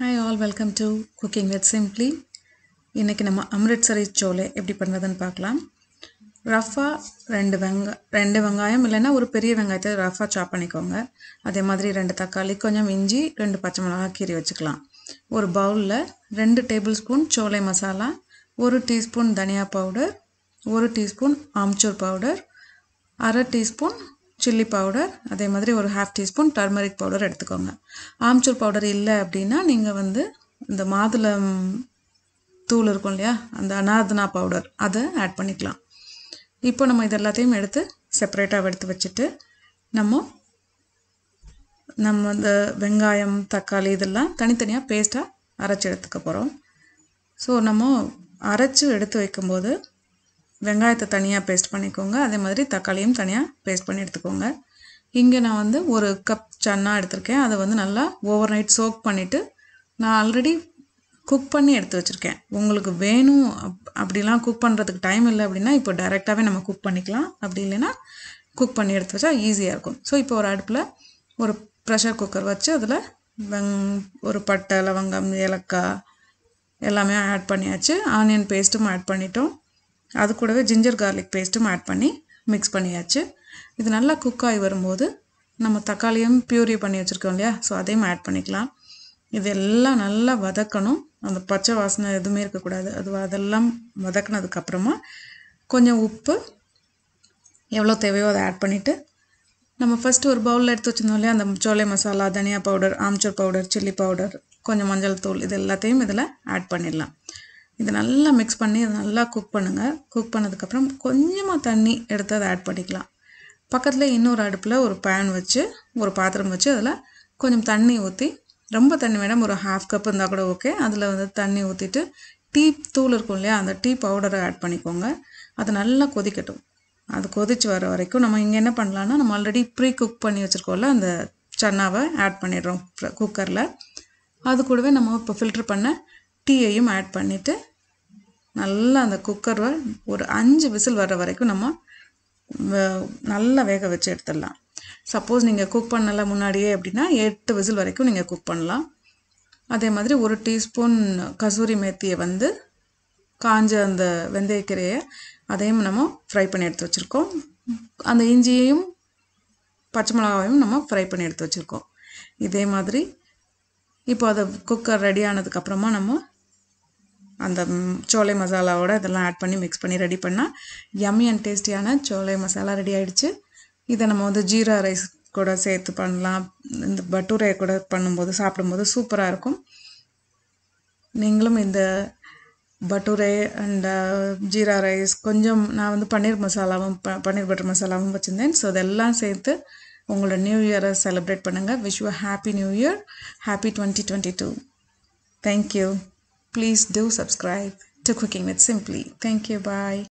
Hi all welcome to cooking with simply இன்றைக்கி நம்ம அம்ரிட்சரி சோலை எப்படி பண்ணுறதுன்னு பார்க்கலாம் ரஃபாக ரெண்டு வெங்க ரெண்டு வெங்காயம் இல்லைன்னா ஒரு பெரிய வெங்காயத்தை ரஃபாக சாப் பண்ணிக்கோங்க அதே மாதிரி ரெண்டு தக்காளி கொஞ்சம் இஞ்சி ரெண்டு பச்சை மிளகா கீரி வச்சுக்கலாம் ஒரு பவுலில் ரெண்டு டேபிள் ஸ்பூன் சோலை மசாலா ஒரு டீஸ்பூன் தனியா பவுடர் ஒரு டீஸ்பூன் ஆம்ச்சூர் பவுடர் அரை டீஸ்பூன் சில்லி பவுடர் அதே மாதிரி ஒரு ஹாஃப் டீஸ்பூன் டர்மரிக் பவுடர் எடுத்துக்கோங்க ஆம்ச்சூர் பவுடர் இல்லை அப்படின்னா நீங்கள் வந்து இந்த மாதுளம் தூள் இருக்கும் இல்லையா அந்த அனாதனா பவுடர் அதை ஆட் பண்ணிக்கலாம் இப்போ நம்ம இதெல்லாத்தையும் எடுத்து செப்பரேட்டாக எடுத்து வச்சுட்டு நம்ம நம்ம இந்த வெங்காயம் தக்காளி இதெல்லாம் தனித்தனியாக பேஸ்ட்டாக அரைச்சி எடுத்துக்க போகிறோம் ஸோ நம்ம அரைச்சி எடுத்து வைக்கும்போது வெங்காயத்தை தனியாக பேஸ்ட் பண்ணிக்கோங்க அதே மாதிரி தக்காளியும் தனியாக பேஸ்ட் பண்ணி எடுத்துக்கோங்க இங்கே நான் வந்து ஒரு கப் சன்னா எடுத்திருக்கேன் அதை வந்து நல்லா ஓவர் நைட் சோக் பண்ணிவிட்டு நான் ஆல்ரெடி குக் பண்ணி எடுத்து வச்சுருக்கேன் உங்களுக்கு வேணும் அப் அப்படிலாம் குக் பண்ணுறதுக்கு டைம் இல்லை அப்படின்னா இப்போ டைரெக்டாகவே நம்ம குக் பண்ணிக்கலாம் அப்படி இல்லைன்னா குக் பண்ணி எடுத்து வச்சா ஈஸியாக இருக்கும் ஸோ இப்போ ஒரு அடுப்பில் ஒரு ப்ரெஷர் குக்கர் வச்சு அதில் வெங் ஒரு பட்டை லவங்கம் ஏலக்காய் எல்லாமே ஆட் பண்ணியாச்சு ஆனியன் பேஸ்ட்டும் ஆட் பண்ணிட்டோம் அது கூடவே ஜிஞ்சர் கார்லிக் பேஸ்ட்டும் ஆட் பண்ணி மிக்ஸ் பண்ணியாச்சு இது நல்லா குக் ஆகி வரும்போது நம்ம தக்காளியும் பியூரி பண்ணி வச்சுருக்கோம் இல்லையா ஸோ அதையும் ஆட் பண்ணிக்கலாம் இதெல்லாம் நல்லா வதக்கணும் அந்த பச்சை வாசனை எதுவுமே இருக்கக்கூடாது அது அதெல்லாம் வதக்கினதுக்கப்புறமா கொஞ்சம் உப்பு எவ்வளோ தேவையோ அதை ஆட் பண்ணிவிட்டு நம்ம ஃபஸ்ட்டு ஒரு பவுலில் எடுத்து வச்சுருந்தோம் இல்லையா அந்த சோலை மசாலா தனியா powder amchur powder chilli powder கொஞ்சம் மஞ்சள் தூள் இது எல்லாத்தையும் இதில் ஆட் பண்ணிடலாம் இது நல்லா மிக்ஸ் பண்ணி அதை நல்லா குக் பண்ணுங்கள் குக் பண்ணதுக்கப்புறம் கொஞ்சமாக தண்ணி எடுத்து அதை ஆட் பண்ணிக்கலாம் பக்கத்தில் இன்னொரு அடுப்பில் ஒரு பேன் வச்சு ஒரு பாத்திரம் வச்சு அதில் கொஞ்சம் தண்ணி ஊற்றி ரொம்ப தண்ணி வேண்டாம் ஒரு ஹாஃப் கப் இருந்தால் கூட ஓகே அதில் வந்து தண்ணி ஊற்றிட்டு டீ தூள் இருக்கும் இல்லையா அந்த டீ பவுடரை ஆட் பண்ணிக்கோங்க அது நல்லா கொதிக்கட்டும் அது கொதித்து வர வரைக்கும் நம்ம இங்கே என்ன பண்ணலான்னா நம்ம ஆல்ரெடி ப்ரீ குக் பண்ணி வச்சுருக்கோம்ல அந்த சன்னாவை ஆட் பண்ணிடுறோம் குக்கரில் அது கூடவே நம்ம இப்போ ஃபில்ட்ரு பண்ண டீயையும் ஆட் பண்ணிவிட்டு நல்லா அந்த குக்கர் ஒரு அஞ்சு விசில் வர்ற வரைக்கும் நம்ம நல்லா வேக வச்சு எடுத்துடலாம் சப்போஸ் நீங்கள் குக் பண்ணலை முன்னாடியே அப்படின்னா எட்டு விசில் வரைக்கும் நீங்கள் குக் பண்ணலாம் அதே மாதிரி ஒரு டீஸ்பூன் கசூரி மேத்தியை வந்து காஞ்ச அந்த வெந்தயக்கீரையை அதையும் நம்ம ஃப்ரை பண்ணி எடுத்து வச்சுருக்கோம் அந்த இஞ்சியையும் பச்சை மிளகாவையும் நம்ம ஃப்ரை பண்ணி எடுத்து வச்சுருக்கோம் இதே மாதிரி இப்போ அதை குக்கர் ரெடி ஆனதுக்கப்புறமா நம்ம அந்த சோலை மசாலாவோட இதெல்லாம் ஆட் பண்ணி மிக்ஸ் பண்ணி ரெடி பண்ணால் யம்மி அண்ட் டேஸ்டியான சோலை மசாலா ரெடி ஆகிடுச்சு இதை நம்ம வந்து ஜீரா ரைஸ் கூட சேர்த்து பண்ணலாம் இந்த பட்டூரையை கூட பண்ணும்போது சாப்பிடும்போது சூப்பராக இருக்கும் நீங்களும் இந்த பட்டூரை அண்ட் uh, ஜீரா ரைஸ் கொஞ்சம் நான் வந்து பன்னீர் மசாலாவும் ப பன்னீர் பட்டர் மசாலாவும் வச்சுருந்தேன் ஸோ அதெல்லாம் சேர்த்து உங்களோட நியூ இயரை செலிப்ரேட் பண்ணுங்கள் wish you happy new year happy twenty twenty two thank you Please do subscribe to Cooking with Simply. Thank you. Bye.